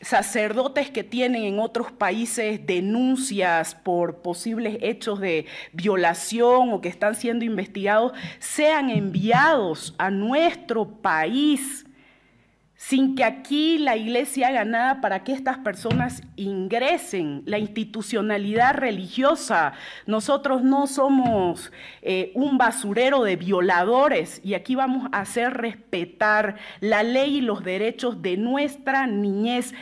sacerdotes que tienen en otros países denuncias por posibles hechos de violación o que están siendo investigados sean enviados a nuestro país sin que aquí la iglesia haga nada para que estas personas ingresen, la institucionalidad religiosa. Nosotros no somos eh, un basurero de violadores y aquí vamos a hacer respetar la ley y los derechos de nuestra niñez,